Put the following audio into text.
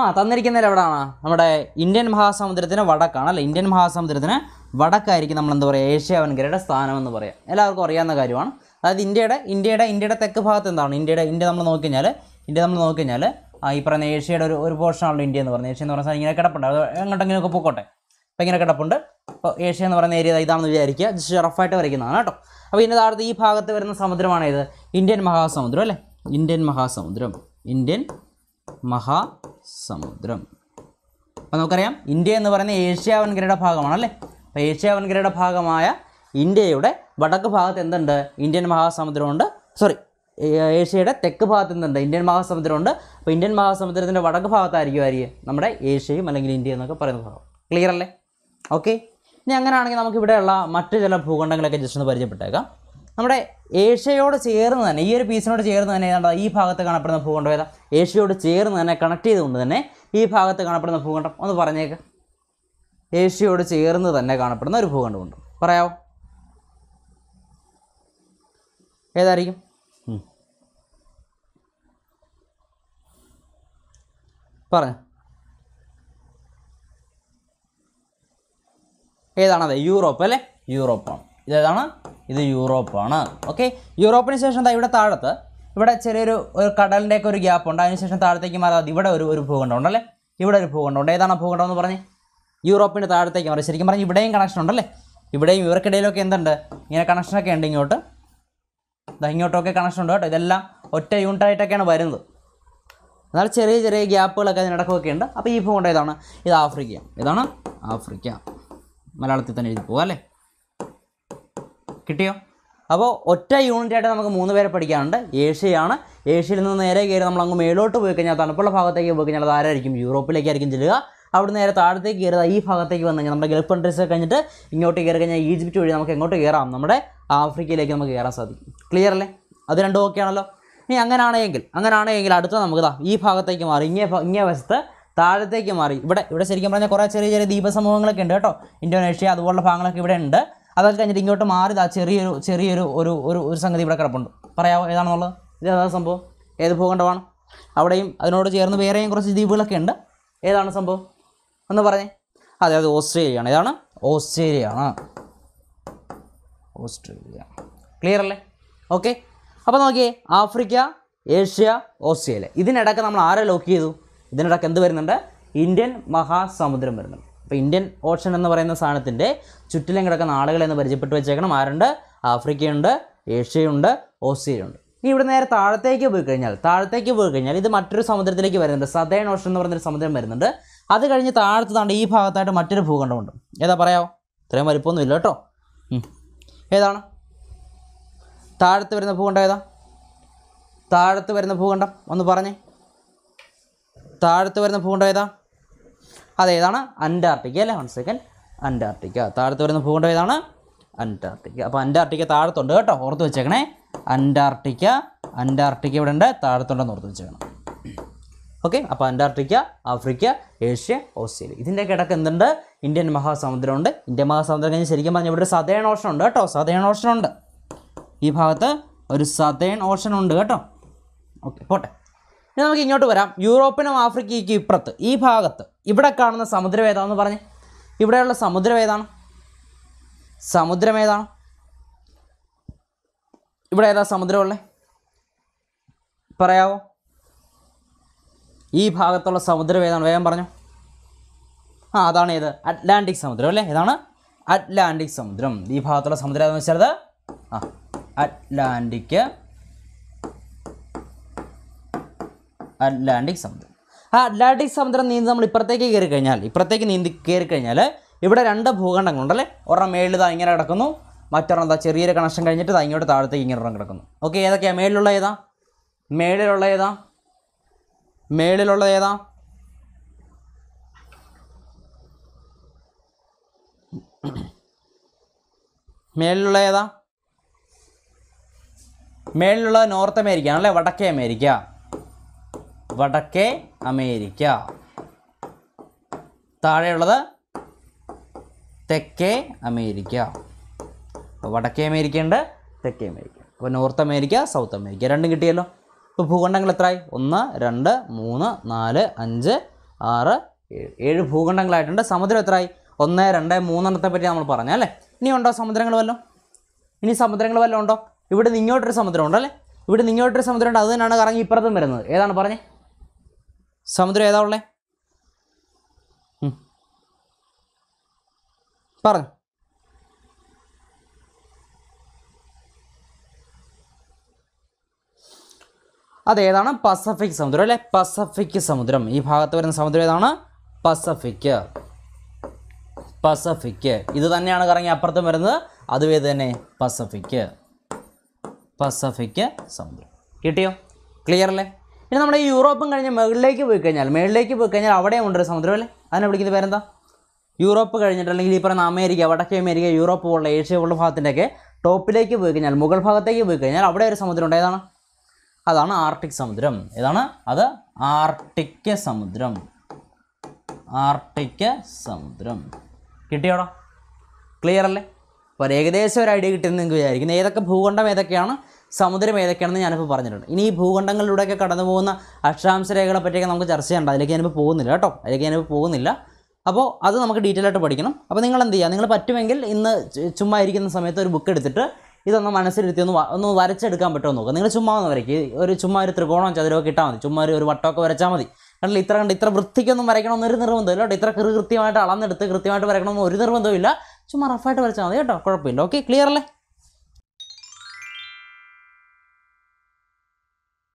ആ തന്നിരിക്കുന്നതിൽ എവിടെയാണ് നമ്മുടെ ഇന്ത്യൻ മഹാസമുദ്രത്തിന് വടക്കാണ് അല്ലേ ഇന്ത്യൻ മഹാസമുദ്രത്തിന് വടക്കായിരിക്കും നമ്മൾ എന്താ പറയുക ഏഷ്യ വൻകരയുടെ സ്ഥാനം എന്ന് പറയാം എല്ലാവർക്കും അറിയാവുന്ന കാര്യമാണ് അതായത് ഇന്ത്യയുടെ ഇന്ത്യയുടെ ഇന്ത്യയുടെ തെക്ക് ഭാഗത്ത് എന്താണ് ഇന്ത്യയുടെ ഇന്ത്യ നമ്മൾ നോക്കി കഴിഞ്ഞാൽ ഇന്ത്യ നമ്മൾ നോക്കി കഴിഞ്ഞാൽ ഈ പറയുന്ന ഏഷ്യയുടെ ഒരു ഒരു പോർഷനാണല്ലോ ഇന്ത്യ എന്ന് പറയുന്നത് ഏഷ്യ എന്ന് പറഞ്ഞാൽ ഇങ്ങനെ കിടപ്പുണ്ട് അത് എങ്ങോട്ടെങ്കിലുമൊക്കെ പൊക്കോട്ടെ അപ്പോൾ ഇങ്ങനെ കിടപ്പുണ്ട് അപ്പോൾ ഏഷ്യ എന്ന് പറയുന്ന ഏരിയ ഇതാണെന്ന് വിചാരിക്കുക ജസ്റ്റ് റഫായിട്ട് വരയ്ക്കുന്നതാണ് കേട്ടോ അപ്പോൾ ഇതിൻ്റെ താഴത്ത് ഈ ഭാഗത്ത് വരുന്ന സമുദ്രമാണ് ഇത് ഇന്ത്യൻ മഹാസമുദ്രം അല്ലേ ഇന്ത്യൻ മഹാസമുദ്രം ഇന്ത്യൻ മഹാ സമുദ്രം അപ്പോൾ നമുക്കറിയാം ഇന്ത്യ എന്ന് പറയുന്നത് ഏഷ്യ വൻകരയുടെ ഭാഗമാണ് അല്ലേ അപ്പോൾ ഏഷ്യ വൻകരയുടെ ഭാഗമായ ഇന്ത്യയുടെ വടക്ക് ഭാഗത്ത് എന്തുണ്ട് ഇന്ത്യൻ മഹാസമുദ്രമുണ്ട് സോറി ഏഷ്യയുടെ തെക്ക് ഭാഗത്ത് എന്തുണ്ട് ഇന്ത്യൻ മഹാസമുദ്രമുണ്ട് അപ്പോൾ ഇന്ത്യൻ മഹാസമുദ്രത്തിൻ്റെ വടക്ക് ഭാഗത്തായിരിക്കും ആയിരിക്കും നമ്മുടെ ഏഷ്യയും അല്ലെങ്കിൽ ഇന്ത്യ എന്നൊക്കെ പറയുന്ന ഭാഗം ക്ലിയർ അല്ലേ ഓക്കെ ഇനി അങ്ങനെയാണെങ്കിൽ നമുക്കിവിടെയുള്ള മറ്റു ചില ഭൂഖണ്ഡങ്ങളൊക്കെ ജസ്റ്റ് ഒന്ന് പരിചയപ്പെട്ടേക്കാം നമ്മുടെ ഏഷ്യയോട് ചേർന്ന് തന്നെ ഈ ഒരു പീസിനോട് ചേർന്ന് തന്നെ ഏതാണ്ട് ഈ ഭാഗത്ത് കാണപ്പെടുന്ന ഭൂഖണ്ഡം ഏതാ ഏഷ്യയോട് ചേർന്ന് തന്നെ കണക്ട് ചെയ്തുകൊണ്ട് തന്നെ ഈ ഭാഗത്ത് കാണപ്പെടുന്ന ഭൂഖണ്ഡം ഒന്ന് പറഞ്ഞേക്ക് ഏഷ്യയോട് ചേർന്ന് തന്നെ കാണപ്പെടുന്ന ഒരു ഭൂഖണ്ഡമുണ്ട് പറയാമോ ഏതായിരിക്കും പറഞ്ഞു ഏതാണത് യൂറോപ്പ് അല്ലേ യൂറോപ്പാണ് ഇതേതാണ് ഇത് യൂറോപ്പാണ് ഓക്കെ യൂറോപ്പിന് ശേഷം ഇവിടെ താഴത്ത് ഇവിടെ ചെറിയൊരു ഒരു കടലിൻ്റെയൊക്കെ ഒരു ഗ്യാപ്പ് ഉണ്ട് അതിനുശേഷം താഴത്തേക്ക് മാറാതെ ഇവിടെ ഒരു ഒരു ഭൂഖണ്ഡം ഉണ്ടല്ലേ ഇവിടെ ഒരു ഭൂഖണ്ഡം ഉണ്ട് ഏതാണ് ഭൂഖണ്ഡം എന്ന് പറഞ്ഞ് യൂറോപ്പിൻ്റെ താഴത്തേക്ക് മാറി ശരിക്കും പറഞ്ഞാൽ ഇവിടെയും കണക്ഷൻ ഉണ്ടല്ലേ ഇവിടെയും ഇവർക്കിടയിലൊക്കെ എന്തുണ്ട് ഇങ്ങനെ കണക്ഷനൊക്കെ ഉണ്ട് ഇങ്ങോട്ട് ഇങ്ങോട്ടൊക്കെ കണക്ഷൻ ഉണ്ട് കേട്ടോ ഇതെല്ലാം ഒറ്റ യൂണിറ്റായിട്ടൊക്കെയാണ് വരുന്നത് എന്നാൽ ചെറിയ ചെറിയ ഗ്യാപ്പുകളൊക്കെ അതിനിടക്കൊക്കെ ഉണ്ട് അപ്പോൾ ഈ ഭൂഖണ്ഡം ഇതാണ് ഇത് ആഫ്രിക്ക ഇതാണ് ആഫ്രിക്ക മലയാളത്തിൽ തന്നെ എഴുതി പോകാം അല്ലേ കിട്ടിയോ അപ്പോൾ ഒറ്റ യൂണിറ്റ് ആയിട്ട് നമുക്ക് മൂന്ന് പേരെ പഠിക്കാനുണ്ട് ഏഷ്യയാണ് ഏഷ്യയിൽ നിന്ന് നേരെ കയറി നമ്മൾ അങ്ങ് മേലോട്ട് പോയി കഴിഞ്ഞാൽ തണുപ്പുള്ള ഭാഗത്തേക്ക് പോയി കഴിഞ്ഞാൽ ആരായിരിക്കും യൂറോപ്പിലേക്കായിരിക്കും ചെല്ലുക അവിടെ നേരെ താഴത്തേക്ക് കയറുക ഈ ഭാഗത്തേക്ക് വന്നു കഴിഞ്ഞാൽ നമ്മുടെ ഗൾഫ് കൺട്രീസൊക്കെ കഴിഞ്ഞിട്ട് ഇങ്ങോട്ട് കയറി കഴിഞ്ഞാൽ ഈജിപ്റ്റ് വഴി നമുക്ക് എങ്ങോട്ട് കയറാം നമ്മുടെ ആഫ്രിക്കയിലേക്ക് നമുക്ക് കയറാൻ സാധിക്കും ക്ലിയർ അല്ലേ അത് രണ്ടും ഓക്കെയാണല്ലോ ആണല്ലോ ഇനി അങ്ങനെയാണെങ്കിൽ അങ്ങനെയാണെങ്കിൽ അടുത്ത നമുക്ക് ഇതാ ഈ ഭാഗത്തേക്ക് മാറി ഇങ്ങേ ഇങ്ങേ വശത്ത് താഴത്തേക്ക് മാറി ഇവിടെ ഇവിടെ ശരിക്കും പറഞ്ഞാൽ കുറേ ചെറിയ ചെറിയ ദ്വീപസമൂഹങ്ങളൊക്കെ ഉണ്ട് കേട്ടോ ഇന്തോനേഷ്യ അതുപോലുള്ള ഭാഗങ്ങളൊക്കെ ഇവിടെ ഉണ്ട് അതൊക്കെ കഴിഞ്ഞിട്ട് ഇങ്ങോട്ട് മാറി ഇതാ ചെറിയൊരു ചെറിയൊരു ഒരു ഒരു ഒരു സംഗതി ഇവിടെ കിടപ്പുണ്ട് പറയാമോ ഏതാണെന്നുള്ളത് ഏതാണ് സംഭവം ഏത് ഭൂഖണ്ഡമാണ് അവിടെയും അതിനോട് ചേർന്ന് വേറെയും കുറച്ച് ദ്വീപുകളൊക്കെ ഉണ്ട് ഏതാണ് സംഭവം ഒന്ന് പറഞ്ഞേ അതെ അത് ഓസ്ട്രേലിയയാണ് ഏതാണ് ഓസ്ട്രേലിയയാണ് ഓസ്ട്രേലിയ ക്ലിയർ അല്ലേ ഓക്കെ അപ്പോൾ നോക്കിയേ ആഫ്രിക്ക ഏഷ്യ ഓസ്ട്രേലിയ ഇതിനിടയ്ക്ക് നമ്മൾ ആരെ ലോക്ക് ചെയ്തു ഇതിനിടയ്ക്ക് എന്ത് വരുന്നുണ്ട് ഇന്ത്യൻ മഹാസമുദ്രം വരുന്നുണ്ട് അപ്പോൾ ഇന്ത്യൻ ഓഷൻ എന്ന് പറയുന്ന സാധനത്തിൻ്റെ ചുറ്റിലും കിടക്കുന്ന ആളുകളെ എന്ന് പരിചയപ്പെട്ട് വെച്ചേക്കണം ആരുണ്ട് ആഫ്രിക്കയുണ്ട് ഏഷ്യയുണ്ട് ഓസ്ട്രേലിയയുണ്ട് ഇനി ഇവിടെ നേരെ താഴത്തേക്ക് പോയി കഴിഞ്ഞാൽ താഴത്തേക്ക് പോയി കഴിഞ്ഞാൽ ഇത് മറ്റൊരു സമുദ്രത്തിലേക്ക് വരുന്നുണ്ട് സദേൺ ഓഷൻ എന്ന് പറയുന്നൊരു സമുദ്രം വരുന്നുണ്ട് അത് കഴിഞ്ഞ് താഴത്തതാണ്ട് ഈ ഭാഗത്തായിട്ട് മറ്റൊരു ഭൂഖണ്ഡമുണ്ട് ഏതാ പറയാമോ ഇത്രയും വലിപ്പമൊന്നുമില്ല കേട്ടോ ഏതാണ് താഴത്ത് വരുന്ന ഭൂഖണ്ഡം ഏതാ താഴത്ത് വരുന്ന ഭൂഖണ്ഡം ഒന്ന് പറഞ്ഞേ താഴത്ത് വരുന്ന ഭൂഖണ്ഡം ഏതാ അതേതാണ് അന്റാർട്ടിക്ക അല്ലേ വൺ സെക്കൻഡ് അന്റാർട്ടിക്ക താഴത്ത് വരുന്ന ഭൂഖണ്ഡം ഏതാണ് അന്റാർട്ടിക്ക അപ്പോൾ അന്റാർട്ടിക്ക താഴത്തുണ്ട് കേട്ടോ ഓർത്ത് വെച്ചേക്കണേ അന്റാർട്ടിക്ക അന്റാർട്ടിക്ക ഇവിടെ ഉണ്ട് താഴത്തുണ്ടെന്ന് ഓർത്ത് വെച്ചേക്കണം ഓക്കെ അപ്പോൾ അന്റാർട്ടിക്ക ആഫ്രിക്ക ഏഷ്യ ഓസ്ട്രേലിയ ഇതിൻ്റെ കിടക്ക് എന്തുണ്ട് ഇന്ത്യൻ മഹാസമുദ്രമുണ്ട് ഇന്ത്യൻ മഹാസമുദ്രം കഴിഞ്ഞ് ശരിക്കും പറഞ്ഞാൽ ഇവിടെ സതേൺ ഓഷൻ ഉണ്ട് കേട്ടോ സതേൺ ഓഷൻ ഉണ്ട് ഈ ഭാഗത്ത് ഒരു സതേൺ ഓഷൻ ഉണ്ട് കേട്ടോ ഓക്കെ പോട്ടെ ഇനി നമുക്ക് ഇങ്ങോട്ട് വരാം യൂറോപ്പിനും ആഫ്രിക്കയ്ക്കും ഇപ്പുറത്ത് ഈ ഭാഗത്ത് ഇവിടെ കാണുന്ന സമുദ്രമേതാന്ന് പറഞ്ഞ് ഇവിടെയുള്ള സമുദ്രമേതാണ് സമുദ്രമേതാണ് ഇവിടെ ഏതാ സമുദ്രമുള്ളത് പറയാവോ ഈ ഭാഗത്തുള്ള സമുദ്രം ഏതാണ് വേഗം പറഞ്ഞു ആ അതാണ് ഏത് അറ്റ്ലാന്റിക് സമുദ്രം അല്ലേ ഏതാണ് അറ്റ്ലാന്റിക് സമുദ്രം ഈ ഭാഗത്തുള്ള സമുദ്രം ഏതാണെന്ന് വെച്ചാൽ ആ അറ്റ്ലാന്റിക് അറ്റ്ലാന്റിക് സമുദ്രം ആ അറ്റ്ലാന്റിക് സമുദ്രം നീന്തി നമ്മൾ ഇപ്പുറത്തേക്ക് കയറി കഴിഞ്ഞാൽ ഇപ്പുറത്തേക്ക് നീന്തി കയറി കഴിഞ്ഞാൽ ഇവിടെ രണ്ട് ഭൂഖണ്ഡങ്ങളുണ്ട് അല്ലേ ഒരെണ്ണം മേളിൽ ഇതാ ഇങ്ങനെ കിടക്കുന്നു മറ്റൊരെണ്ണം എന്താ ചെറിയൊരു കണക്ഷൻ കഴിഞ്ഞിട്ട് ഇതാ ഇങ്ങോട്ട് താഴത്തേക്ക് ഇങ്ങനെ ഒരെണ്ണം കിടക്കുന്നു ഓക്കെ ഏതൊക്കെയാണ് മേളിലുള്ള ഏതാ മേളിലുള്ള ഏതാ മേളിലുള്ള ഏതാ മേളിലുള്ള ഏതാ മേളിലുള്ളത് നോർത്ത് അമേരിക്ക ആണല്ലേ വടക്കേ അമേരിക്ക വടക്കേ അമേരിക്ക താഴെയുള്ളത് തെക്കേ അമേരിക്ക വടക്കേ അമേരിക്ക ഉണ്ട് തെക്കേ അമേരിക്ക അപ്പോൾ നോർത്ത് അമേരിക്ക സൗത്ത് അമേരിക്ക രണ്ടും കിട്ടിയല്ലോ ഇപ്പോൾ ഭൂഖണ്ഡങ്ങൾ എത്രയായി ഒന്ന് രണ്ട് മൂന്ന് നാല് അഞ്ച് ആറ് ഏഴ് ഏഴ് ഭൂഖണ്ഡങ്ങളായിട്ടുണ്ട് സമുദ്രം എത്രയായി ഒന്ന് രണ്ട് മൂന്നെണ്ണത്തെ പറ്റി നമ്മൾ പറഞ്ഞു അല്ലേ ഇനി ഉണ്ടോ സമുദ്രങ്ങൾ വല്ലതും ഇനി സമുദ്രങ്ങൾ വല്ലതും ഉണ്ടോ ഇവിടെ നിന്ന് ഇങ്ങോട്ടൊരു സമുദ്രം ഉണ്ടല്ലേ ഇവിടെ നിന്ന് ഇങ്ങോട്ടൊരു സമുദ്രം ഉണ്ട് അത് തന്നെയാണ് കറങ്ങി ഇപ്പുറത്തും വരുന്നത് ഏതാണ് പറഞ്ഞത് സമുദ്രം ഏതാ ഉള്ളേ പറഞ്ഞു അതേതാണ് പസഫിക് സമുദ്രം അല്ലെ പസഫിക് സമുദ്രം ഈ ഭാഗത്ത് വരുന്ന സമുദ്രം ഏതാണ് പസഫിക് പസഫിക് ഇത് തന്നെയാണ് കറങ്ങി അപ്പുറത്തും വരുന്നത് അതുവേത് തന്നെ പസഫിക് പസഫിക് സമുദ്രം കിട്ടിയോ ക്ലിയർ അല്ലേ ഇനി നമ്മുടെ ഈ യൂറോപ്പും കഴിഞ്ഞ് മുകളിലേക്ക് പോയി കഴിഞ്ഞാൽ മുകളിലേക്ക് പോയി കഴിഞ്ഞാൽ അവിടെ ഉണ്ടൊരു സമുദ്രം അല്ലേ അതിനെ വിളിക്കുന്ന പേരെന്താ യൂറോപ്പ് കഴിഞ്ഞിട്ട് അല്ലെങ്കിൽ ഈ പറയുന്ന അമേരിക്ക വടക്കേ അമേരിക്ക യൂറോപ്പ് പോലുള്ള ഏഷ്യ പോലുള്ള ഭാഗത്തിൻ്റെയൊക്കെ ടോപ്പിലേക്ക് പോയി കഴിഞ്ഞാൽ മുകൾ ഭാഗത്തേക്ക് പോയി കഴിഞ്ഞാൽ അവിടെ ഒരു സമുദ്രം ഉണ്ട് ഏതാണ് അതാണ് ആർട്ടിക് സമുദ്രം ഏതാണ് അത് ആർട്ടിക് സമുദ്രം ആർട്ടിക് സമുദ്രം കിട്ടിയോടാ ക്ലിയർ അല്ലേ അപ്പോൾ ഏകദേശം ഒരു ഐഡിയ കിട്ടിയെന്ന് നിങ്ങൾക്ക് വിചാരിക്കുന്നത് ഏതൊക്കെ ഭൂഖണ്ഡം ഏതൊക്കെയാണ് സമുദ്രം ഏതൊക്കെയാണെന്ന് ഞാനിപ്പോൾ പറഞ്ഞിട്ടുണ്ട് ഇനി ഈ ഭൂഖണ്ഡങ്ങളിലൂടെയൊക്കെ കടന്നു പോകുന്ന അക്ഷാംശരേഖകളെ പറ്റിയൊക്കെ നമുക്ക് ചർച്ച ചെയ്യണ്ട അതിലേക്ക് ഞാനിപ്പോൾ പോകുന്നില്ല കേട്ടോ അതിലേക്ക് ഞാനിപ്പോൾ പോകുന്നില്ല അപ്പോൾ അത് നമുക്ക് ഡീറ്റെയിൽ ആയിട്ട് പഠിക്കണം അപ്പോൾ നിങ്ങൾ എന്ത് ചെയ്യുക നിങ്ങൾ പറ്റുമെങ്കിൽ ഇന്ന് ചുമ്മാ ഇരിക്കുന്ന സമയത്ത് ഒരു ബുക്ക് എടുത്തിട്ട് ഇതൊന്ന് മനസ്സിലിരുത്തി ഒന്ന് ഒന്ന് വരച്ചെടുക്കാൻ പറ്റുമോ നോക്കുക നിങ്ങൾ ചുമ്മാ ഒന്ന് വരയ്ക്കുക ഒരു ചുമ്മാ ഒരു ത്രികോണം ചതുരമൊക്കെ കിട്ടാൽ മതി ചുമ്മാ ഒരു വട്ടമൊക്കെ വരച്ചാൽ മതി കാരണം ഇത്ര കണ്ട് ഇത്ര വൃത്തിക്കൊന്നും വരയ്ക്കണമെന്നൊരു നിർബന്ധമില്ല കേട്ടോ ഇത്ര കൃത്യമായിട്ട് അളന്നെടുത്ത് കൃത്യമായിട്ട് വരയ്ക്കണമെന്ന് ഒരു നിർബന്ധമില്ല ചുമ്മാ റഫായിട്ട് വരച്ചാൽ മതി കേട്ടോ കുഴപ്പമില്ല ഓക്കെ ക്ലിയർ അല്ലേ